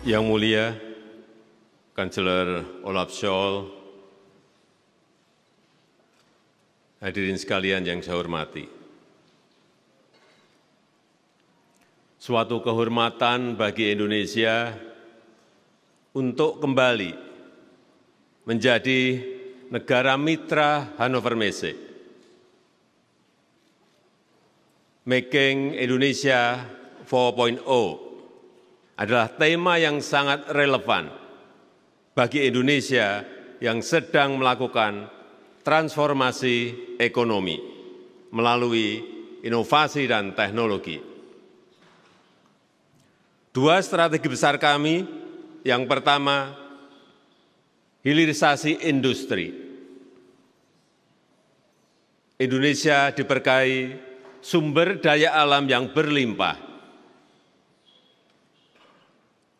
Yang Mulia Kanselir Olaf Scholz, hadirin sekalian yang saya hormati. Suatu kehormatan bagi Indonesia untuk kembali menjadi negara mitra Hannover Messe, making Indonesia 4.0 adalah tema yang sangat relevan bagi Indonesia yang sedang melakukan transformasi ekonomi melalui inovasi dan teknologi. Dua strategi besar kami, yang pertama hilirisasi industri. Indonesia diberkahi sumber daya alam yang berlimpah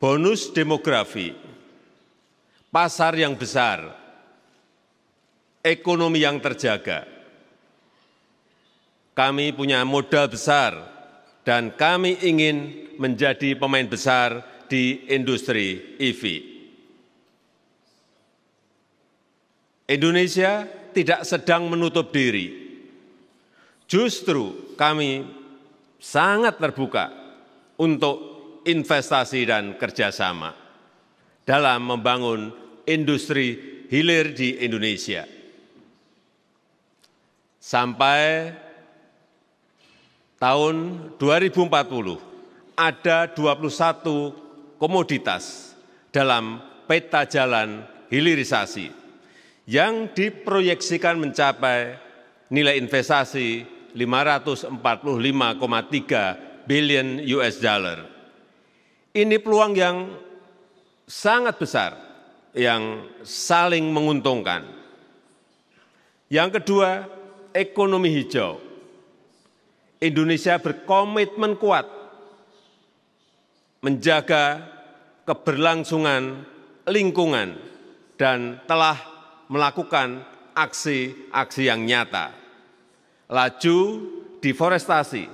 bonus demografi, pasar yang besar, ekonomi yang terjaga. Kami punya modal besar dan kami ingin menjadi pemain besar di industri EV. Indonesia tidak sedang menutup diri. Justru kami sangat terbuka untuk investasi dan kerjasama dalam membangun industri hilir di Indonesia. Sampai tahun 2040, ada 21 komoditas dalam peta jalan hilirisasi yang diproyeksikan mencapai nilai investasi 545,3 billion US dollar. Ini peluang yang sangat besar, yang saling menguntungkan. Yang kedua, ekonomi hijau. Indonesia berkomitmen kuat menjaga keberlangsungan lingkungan dan telah melakukan aksi-aksi yang nyata. Laju deforestasi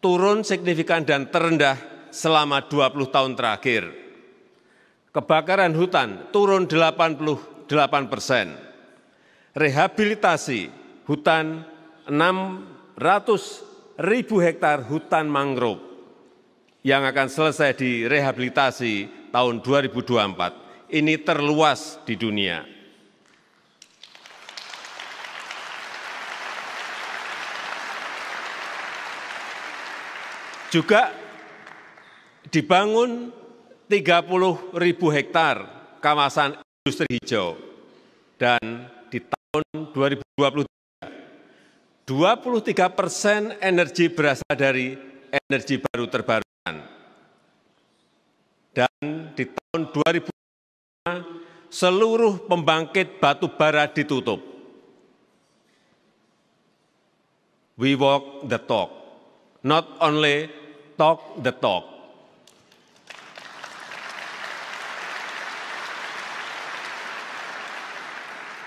turun signifikan dan terendah selama 20 tahun terakhir. Kebakaran hutan turun 88 persen. Rehabilitasi hutan 600 ribu hektar hutan mangrove yang akan selesai direhabilitasi tahun 2024. Ini terluas di dunia. Juga dibangun 30 ribu hektar kawasan industri hijau dan di tahun 2023 23 persen energi berasal dari energi baru terbarukan dan di tahun 2025 seluruh pembangkit batu bara ditutup. We walk the talk, not only talk the talk.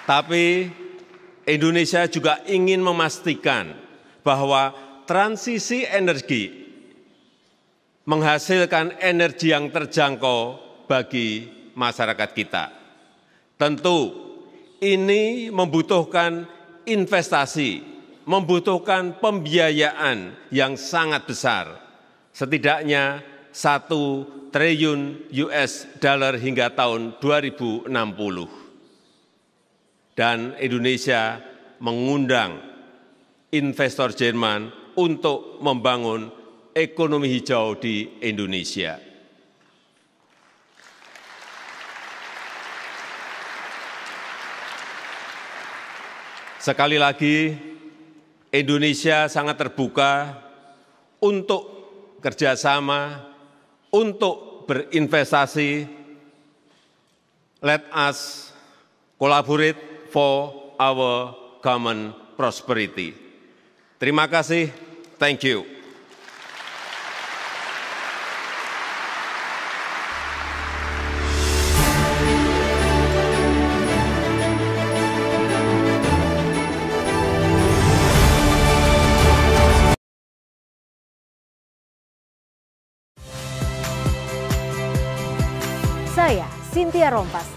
Tapi Indonesia juga ingin memastikan bahwa transisi energi menghasilkan energi yang terjangkau bagi masyarakat kita. Tentu ini membutuhkan investasi, membutuhkan pembiayaan yang sangat besar, setidaknya satu triliun US dollar hingga tahun 2060 dan Indonesia mengundang investor Jerman untuk membangun ekonomi hijau di Indonesia. Sekali lagi, Indonesia sangat terbuka untuk kerjasama, untuk berinvestasi. Let us collaborate for our common prosperity. Terima kasih. Thank you. Saya Cynthia Rompas